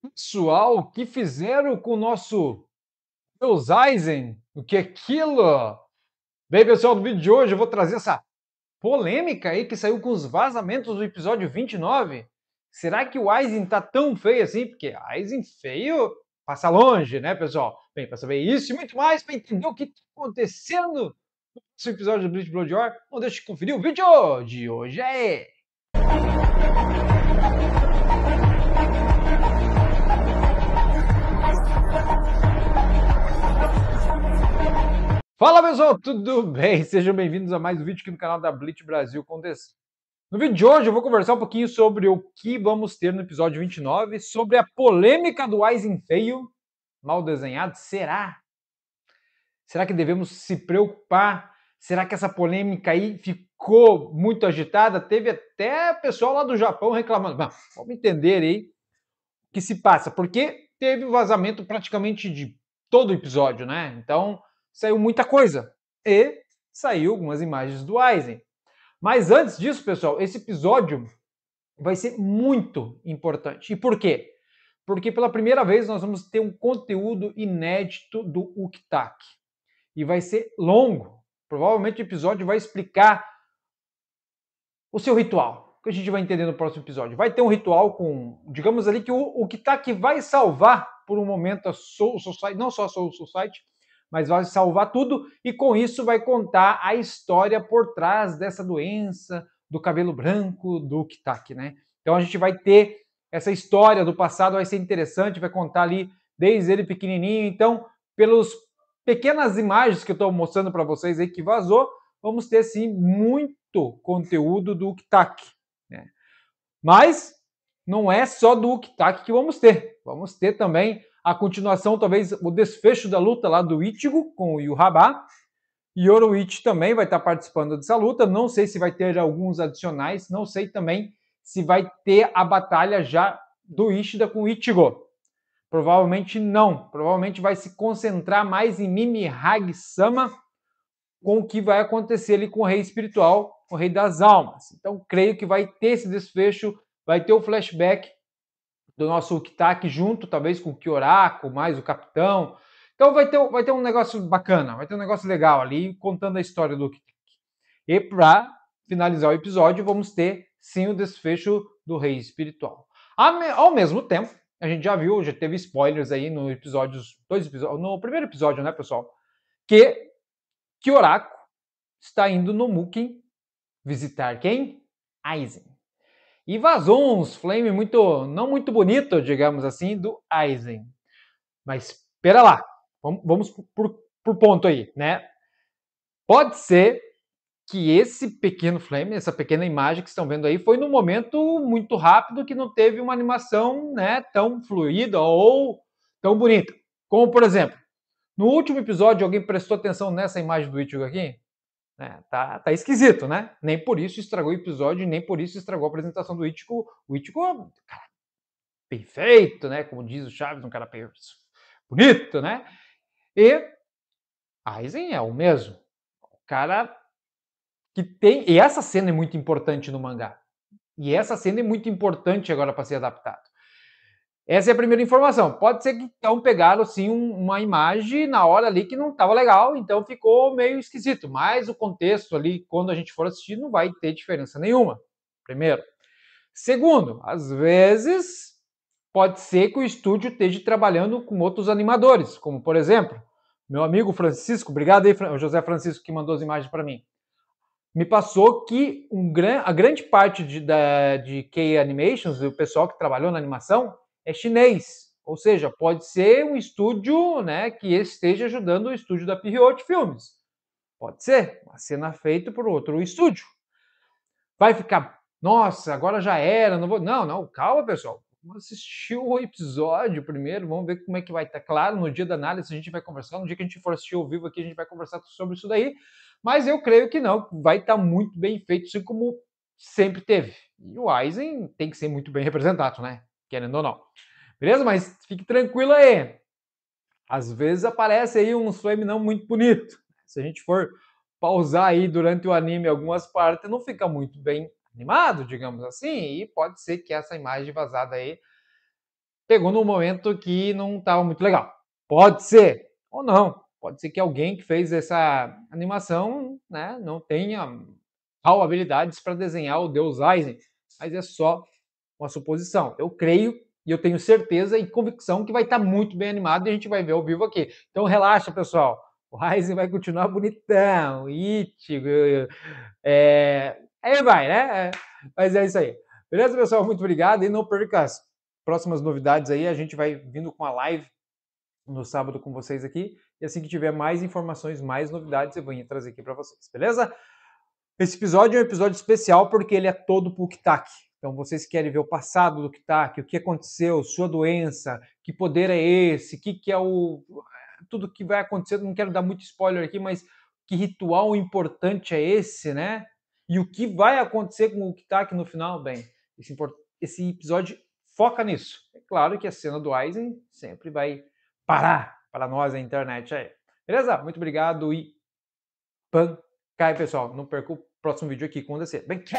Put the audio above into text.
pessoal que fizeram com o nosso Deus Eisen, o que é aquilo? Bem, pessoal, no vídeo de hoje eu vou trazer essa polêmica aí que saiu com os vazamentos do episódio 29. Será que o Eisen tá tão feio assim? Porque Eisen feio passa longe, né, pessoal? Bem, para saber isso e muito mais, para entender o que está acontecendo no episódio do Bleach Blood War, não deixe de conferir o vídeo de hoje. Aí. Fala pessoal, tudo bem? Sejam bem-vindos a mais um vídeo aqui no canal da Blitz Brasil Contest. No vídeo de hoje eu vou conversar um pouquinho sobre o que vamos ter no episódio 29, sobre a polêmica do Aizen feio, mal desenhado. Será? Será que devemos se preocupar? Será que essa polêmica aí ficou muito agitada? Teve até pessoal lá do Japão reclamando. Mas vamos entender aí o que se passa, porque teve vazamento praticamente de todo o episódio, né? Então saiu muita coisa e saiu algumas imagens do Eisen. Mas antes disso, pessoal, esse episódio vai ser muito importante. E por quê? Porque pela primeira vez nós vamos ter um conteúdo inédito do UCTAC. E vai ser longo. Provavelmente o episódio vai explicar o seu ritual, que a gente vai entender no próximo episódio. Vai ter um ritual com, digamos ali, que o, UCTAC vai salvar por um momento a Soul Society, não só a Soul Society, mas vai salvar tudo e com isso vai contar a história por trás dessa doença, do cabelo branco, do Kitak, né? Então a gente vai ter essa história do passado, vai ser interessante, vai contar ali desde ele pequenininho. Então, pelos pequenas imagens que eu estou mostrando para vocês aí que vazou, vamos ter sim muito conteúdo do Kitak, né? Mas não é só do Uktak que vamos ter, vamos ter também a continuação, talvez o desfecho da luta lá do Ichigo com o e Yoruichi também vai estar participando dessa luta. Não sei se vai ter alguns adicionais, não sei também se vai ter a batalha já do Ishida com o Ichigo. Provavelmente não. Provavelmente vai se concentrar mais em Mimi Hag-sama com o que vai acontecer ali com o rei espiritual, o rei das almas. Então, creio que vai ter esse desfecho, vai ter o flashback do nosso Uktak junto, talvez com o Kioraco, mais o capitão. Então vai ter, vai ter um negócio bacana, vai ter um negócio legal ali, contando a história do Uktak. E para finalizar o episódio, vamos ter sim o desfecho do Rei Espiritual. Ao mesmo tempo, a gente já viu, já teve spoilers aí no episódios, dois episódios, no primeiro episódio, né, pessoal? Que Kioraco está indo no Mukin visitar quem? Aizen. E vazou uns flame muito, não muito bonito, digamos assim, do Aizen. Mas espera lá, vamos, por, por ponto aí, né? Pode ser que esse pequeno flame, essa pequena imagem que estão vendo aí, foi num momento muito rápido que não teve uma animação né, tão fluida ou tão bonita. Como, por exemplo, no último episódio, alguém prestou atenção nessa imagem do Ichigo aqui? É, tá, tá esquisito, né? Nem por isso estragou o episódio, nem por isso estragou a apresentação do Ítico. O Ítico, é cara, perfeito, né? Como diz o Chaves, um cara bonito, né? E Aizen é o mesmo. O cara que tem. E essa cena é muito importante no mangá. E essa cena é muito importante agora para ser adaptada. Essa é a primeira informação. Pode ser que então pegaram sim um, uma imagem na hora ali que não estava legal, então ficou meio esquisito. Mas o contexto ali, quando a gente for assistir, não vai ter diferença nenhuma. Primeiro. Segundo, às vezes pode ser que o estúdio esteja trabalhando com outros animadores, como por exemplo, meu amigo Francisco, obrigado aí, José Francisco, que mandou as imagens para mim. Me passou que um, a grande parte de, da, de K Animations, o pessoal que trabalhou na animação, é chinês. Ou seja, pode ser um estúdio né, que esteja ajudando o estúdio da Pirriotti Filmes. Pode ser, uma cena feita por outro estúdio. Vai ficar, nossa, agora já era, não vou. Não, não, calma, pessoal. Vamos assistir o episódio primeiro, vamos ver como é que vai estar. Tá claro, no dia da análise a gente vai conversar, no dia que a gente for assistir ao vivo aqui, a gente vai conversar sobre isso daí. Mas eu creio que não, vai estar tá muito bem feito, assim como sempre teve. E o Eisen tem que ser muito bem representado, né? querendo ou não. Beleza? Mas fique tranquilo aí. Às vezes aparece aí um frame não muito bonito. Se a gente for pausar aí durante o anime algumas partes, não fica muito bem animado, digamos assim, e pode ser que essa imagem vazada aí pegou num momento que não estava muito legal. Pode ser, ou não. Pode ser que alguém que fez essa animação né, não tenha tal habilidades para desenhar o Deus Aizen, mas é só uma suposição. Eu creio e eu tenho certeza e convicção que vai estar tá muito bem animado e a gente vai ver ao vivo aqui. Então relaxa, pessoal. O Ryzen vai continuar bonitão. Itigo. É... Aí vai, né? É, mas é isso aí. Beleza, pessoal? Muito obrigado. E não perca as próximas novidades aí. A gente vai vindo com a live no sábado com vocês aqui. E assim que tiver mais informações, mais novidades, eu vou trazer aqui para vocês, beleza? Esse episódio é um episódio especial porque ele é todo PUC-TAC. Então, vocês querem ver o passado do Kitak, tá o que aconteceu, sua doença, que poder é esse, o que, que é o. Tudo que vai acontecer, não quero dar muito spoiler aqui, mas que ritual importante é esse, né? E o que vai acontecer com o Kitak tá no final? Bem, esse, esse episódio foca nisso. É claro que a cena do Aizen sempre vai parar para nós a internet aí. Beleza? Muito obrigado e pancai, pessoal. Não perca o próximo vídeo aqui com o DC. Bem, tchau!